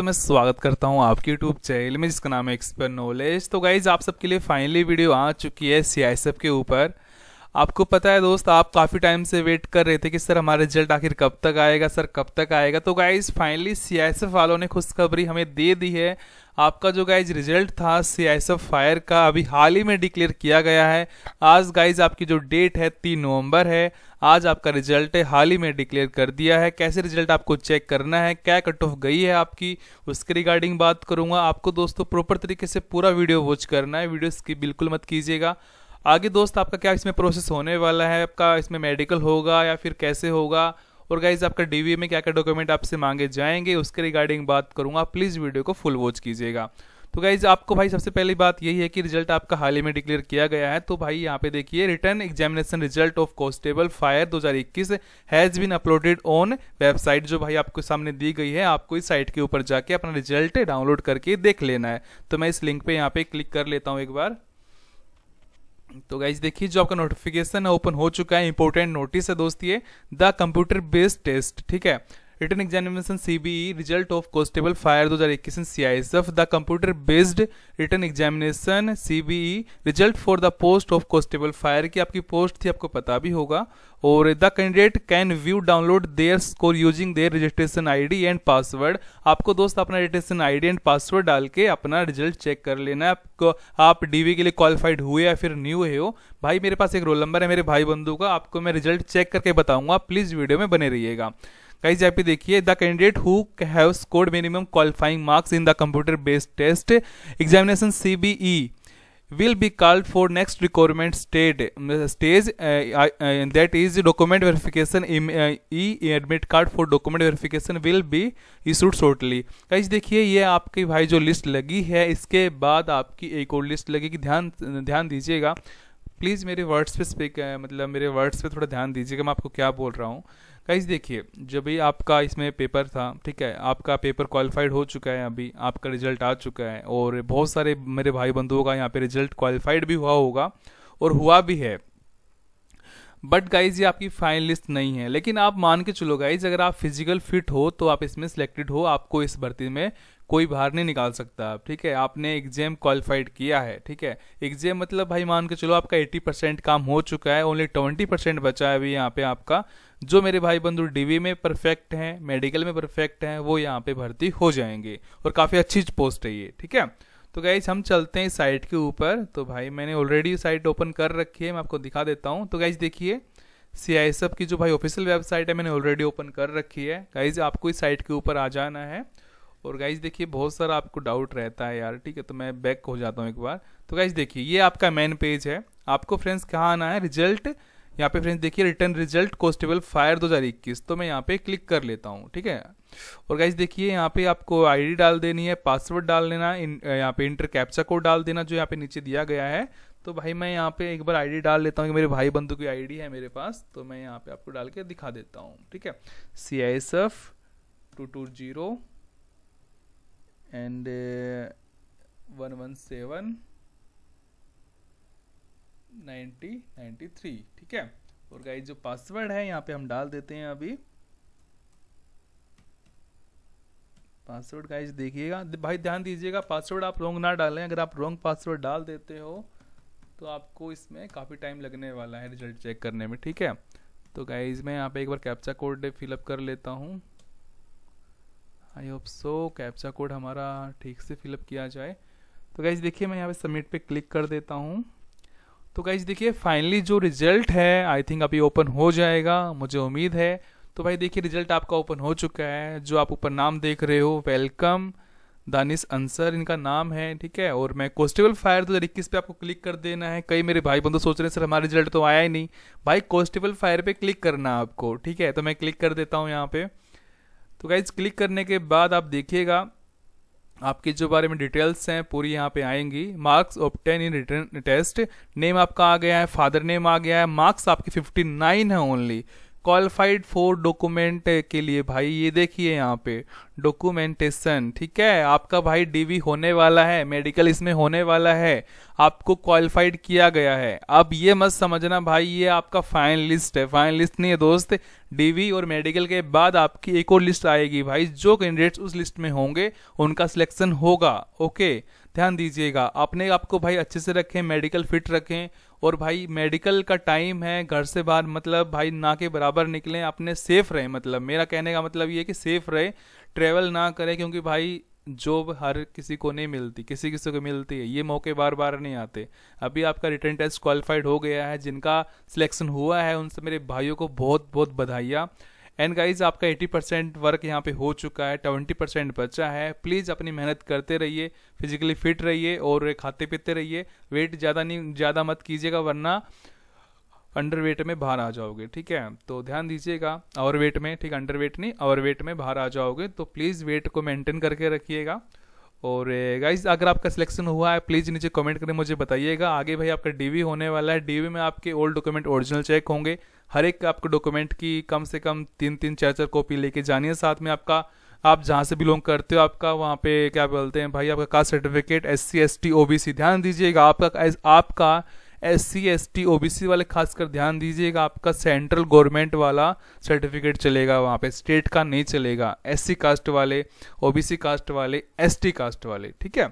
दोस्तों मैं स्वागत करता हूं आपके यूट्यूब चैनल में जिसका नाम है एक्सपर्ट नॉलेज तो गाइज आप सबके लिए फाइनली वीडियो आ चुकी है सी के ऊपर आपको पता है दोस्त आप काफ़ी टाइम से वेट कर रहे थे कि सर हमारा रिजल्ट आखिर कब तक आएगा सर कब तक आएगा तो गाइज फाइनली सी वालों ने खुशखबरी हमें दे दी है आपका जो गाइज रिजल्ट था सी फायर का अभी हाल ही में डिक्लेयर किया गया है आज गाइज आपकी जो डेट है तीन नवंबर है आज आपका रिजल्ट है हाल ही में डिक्लेयर कर दिया है कैसे रिजल्ट आपको चेक करना है क्या कट ऑफ गई है आपकी उसके रिगार्डिंग बात करूंगा आपको दोस्तों प्रॉपर तरीके से पूरा वीडियो वॉच करना है वीडियो स्किप बिल्कुल मत कीजिएगा आगे दोस्त आपका क्या इसमें प्रोसेस होने वाला है आपका इसमें मेडिकल होगा या फिर कैसे होगा और गाइज आपका डीवीए में क्या क्या डॉक्यूमेंट आपसे मांगे जाएंगे उसके रिगार्डिंग बात करूंगा प्लीज़ वीडियो को फुल वॉच कीजिएगा तो गाइज आपको भाई सबसे पहली बात यही है कि रिजल्ट आपका हाल ही में डिक्लेयर किया गया है तो भाई यहाँ पे देखिए written examination result of constable fire 2021 has been uploaded on website जो भाई आपको सामने दी गई है आपको इस साइट के ऊपर जाके अपना रिजल्ट डाउनलोड करके देख लेना है तो मैं इस लिंक पे यहाँ पे क्लिक कर लेता हूँ एक बार तो गाइज देखिए जो आपका नोटिफिकेशन है ओपन हो चुका है इंपॉर्टेंट नोटिस है दोस्त ये द कंप्यूटर बेस्ड टेस्ट ठीक है written examination CBE result of constable fire 2021 in CIS of the computer based written examination CBE result for the post of constable fire की आपकी पोस्ट थी आपको पता भी होगा और the candidate can view download their score using their registration ID and password आपको दोस्त अपना रजिस्ट्रेशन आईडी एंड पासवर्ड डाल के अपना रिजल्ट चेक कर लेना है आपको आप डीवी के लिए क्वालिफाइड हुए या फिर न्यू है हो भाई मेरे पास एक रोल नंबर है मेरे भाई बंधु का आपको मैं रिजल्ट चेक करके बताऊंगा प्लीज वीडियो में बने रहिएगा गाइज यहाँ पे देखिए the candidate who have scored minimum qualifying marks in the computer based test examination C will be called for next requirement stage stage uh, uh, that is document verification e admit card for document verification will be issued shortly guys dekhiye ye aapki bhai jo list lagi hai iske baad aapki ek aur list list लगेगी dhyan ध्यान दीजिएगा please मेरे words पे speak matlab mere words pe thoda dhyan dijiyega main aapko kya bol raha hu guys देखिए जब भी आपका इसमें पेपर था ठीक है आपका पेपर क्वालिफाइड हो चुका है अभी आपका रिजल्ट आ चुका है और बहुत सारे मेरे भाई बंधुओं का यहाँ पे रिजल्ट क्वालिफाइड भी हुआ होगा और हुआ भी है बट गाइज ये आपकी फाइन लिस्ट नहीं है लेकिन आप मान के चलो गाइज अगर आप फिजिकल फिट हो तो आप इसमें सिलेक्टेड हो आपको इस भर्ती में कोई बाहर नहीं निकाल सकता ठीक है आपने एग्जाम क्वालिफाइड किया है ठीक है एग्जाम मतलब भाई मान के चलो आपका 80 परसेंट काम हो चुका है ओनली 20 परसेंट बचा है अभी यहाँ पे आपका जो मेरे भाई बंधु डीवी में परफेक्ट हैं मेडिकल में परफेक्ट हैं वो यहाँ पे भर्ती हो जाएंगे और काफ़ी अच्छी पोस्ट है ये ठीक है तो गाइज हम चलते हैं साइट के ऊपर तो भाई मैंने ऑलरेडी साइट ओपन कर रखी है मैं आपको दिखा देता हूँ तो गाइज देखिए सी की जो भाई ऑफिशियल वेबसाइट है मैंने ऑलरेडी ओपन कर रखी है गाइज आपको इस साइट के ऊपर आ जाना है और गाइज देखिए बहुत सारा आपको डाउट रहता है यार ठीक है तो मैं बैक हो जाता हूँ एक बार तो गाइज देखिए ये आपका मेन पेज है आपको फ्रेंड्स कहाँ आना है रिजल्ट यहाँ पे फ्रेंड्स देखिए रिटर्न रिजल्ट कॉन्स्टेबल फायर 2021 तो मैं यहाँ पे क्लिक कर लेता हूँ ठीक है और गाइज देखिए यहाँ पे आपको आईडी डाल देनी है पासवर्ड डाल देना यहाँ पे इंटर कैप्चा कोड डाल देना जो यहाँ पे नीचे दिया गया है तो भाई मैं यहाँ पे एक बार आईडी डाल लेता हूँ कि मेरे भाई बंधु की आईडी है मेरे पास तो मैं यहाँ पे आपको डाल के दिखा देता हूँ ठीक है C I S F two two zero and one one seven 1993 three ठीक है और गाइज जो पासवर्ड है यहाँ पे हम डाल देते हैं अभी पासवर्ड गाइज देखिएगा भाई ध्यान दीजिएगा पासवर्ड आप रॉन्ग ना डालें अगर आप रॉन्ग पासवर्ड डाल देते हो तो आपको इसमें काफ़ी टाइम लगने वाला है रिजल्ट चेक करने में ठीक है तो गाइज मैं यहाँ पे एक बार कैप्चा कोड फिलअप कर लेता हूँ I hope so captcha code हमारा ठीक से फिलअप किया जाए तो गाइज देखिए मैं यहाँ पे सबमिट पे क्लिक कर देता हूँ तो गाइज देखिए फाइनली जो रिजल्ट है आई थिंक अभी ओपन हो जाएगा मुझे उम्मीद है तो भाई देखिए रिजल्ट आपका ओपन हो चुका है जो आप ऊपर नाम देख रहे हो वेलकम दानिश अंसर इनका नाम है ठीक है और मैं कॉन्स्टेबल फायर दो हज़ार इक्कीस पे आपको क्लिक कर देना है कई मेरे भाई बंधु सोच रहे हैं सर हमारा रिजल्ट तो आया ही नहीं भाई कॉन्स्टेबल फायर पे क्लिक करना है आपको ठीक है तो मैं क्लिक कर देता हूँ यहाँ पे तो गाइज क्लिक करने के बाद आप देखिएगा आपके जो बारे में डिटेल्स हैं पूरी यहाँ पे आएंगी marks obtained in written test name आपका आ गया है फादर नेम आ गया है मार्क्स आपके 59 है ओनली क्वालिफाइड फॉर डॉक्यूमेंट के लिए भाई ये देखिए यहाँ पे डॉक्यूमेंटेशन ठीक है आपका भाई डीवी होने वाला है मेडिकल इसमें होने वाला है आपको क्वालिफाइड किया गया है अब ये मत समझना भाई ये आपका फाइनल लिस्ट है फाइनल लिस्ट नहीं है दोस्त डीवी और मेडिकल के बाद आपकी एक और लिस्ट आएगी भाई जो कैंडिडेट्स उस लिस्ट में होंगे उनका सिलेक्शन होगा ओके ध्यान दीजिएगा अपने आपको भाई अच्छे से रखें मेडिकल फिट रखें और भाई मेडिकल का टाइम है घर से बाहर मतलब भाई ना के बराबर निकलें अपने सेफ रहें मतलब मेरा कहने का मतलब ये कि सेफ रहे ट्रेवल ना करें क्योंकि भाई जॉब हर किसी को नहीं मिलती किसी किसी को मिलती है ये मौके बार बार नहीं आते अभी आपका रिटर्न टेस्ट क्वालिफाइड हो गया है जिनका सिलेक्शन हुआ है उनसे मेरे भाइयों को बहुत बहुत बधाइया एंड गाइज आपका 80 परसेंट वर्क यहाँ पे हो चुका है 20 परसेंट बचा है प्लीज़ अपनी मेहनत करते रहिए फिजिकली फिट रहिए और खाते पीते रहिए वेट ज़्यादा नहीं ज़्यादा मत कीजिएगा वरना अंडर वेट में बाहर आ जाओगे ठीक है तो ध्यान दीजिएगा और वेट में ठीक अंडर वेट नहीं और वेट में बाहर आ जाओगे तो प्लीज़ वेट को मेंटेन करके रखिएगा और गाइज अगर आपका सिलेक्शन हुआ है प्लीज़ नीचे कमेंट करके मुझे बताइएगा आगे भाई आपका डीवी होने वाला है डीवी में आपके ओल्ड डॉक्यूमेंट ओरिजिनल चेक होंगे हर एक आपके डॉक्यूमेंट की कम से कम तीन तीन चार चार कॉपी लेके जानी है साथ में आपका आप जहाँ से बिलोंग करते हो आपका वहाँ पे क्या बोलते हैं भाई आपका caste certificate S C S T C ध्यान दीजिएगा आपका आपका S C S T O B C वाले खासकर ध्यान दीजिएगा आपका सेंट्रल गवर्नमेंट वाला सर्टिफिकेट चलेगा वहाँ पे स्टेट का नहीं चलेगा एस सी कास्ट वाले ओ बी सी कास्ट वाले एस टी कास्ट वाले ठीक है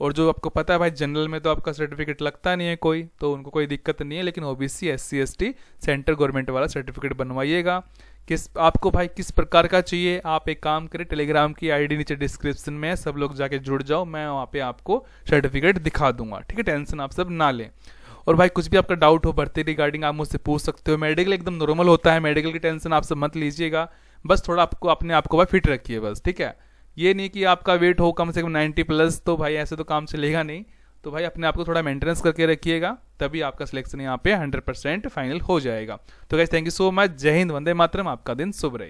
और जो आपको पता है भाई जनरल में तो आपका सर्टिफिकेट लगता नहीं है कोई तो उनको कोई दिक्कत नहीं है लेकिन O B C S C S T central government वाला सर्टिफिकेट बनवाइएगा किस आपको भाई किस प्रकार का चाहिए आप एक काम करें टेलीग्राम की आईडी नीचे डिस्क्रिप्शन में है सब लोग जाके जुड़ जाओ मैं वहाँ पे आपको सर्टिफिकेट दिखा दूंगा ठीक है टेंशन आप सब ना लें और भाई कुछ भी आपका डाउट हो बढ़ते रिगार्डिंग आप मुझसे पूछ सकते हो मेडिकल एकदम नॉर्मल होता है मेडिकल की टेंशन आप सब मत लीजिएगा बस थोड़ा आपको अपने आप को भाई फिट रखिए बस ठीक है ये नहीं कि आपका वेट हो कम से कम नाइन्टी प्लस तो भाई ऐसे तो काम चलेगा नहीं तो भाई अपने आप को थोड़ा मेंटेनेंस करके रखिएगा तभी आपका सिलेक्शन यहाँ पे 100% फाइनल हो जाएगा तो guys thank you so much जय हिंद वंदे मातरम आपका दिन शुभ रहे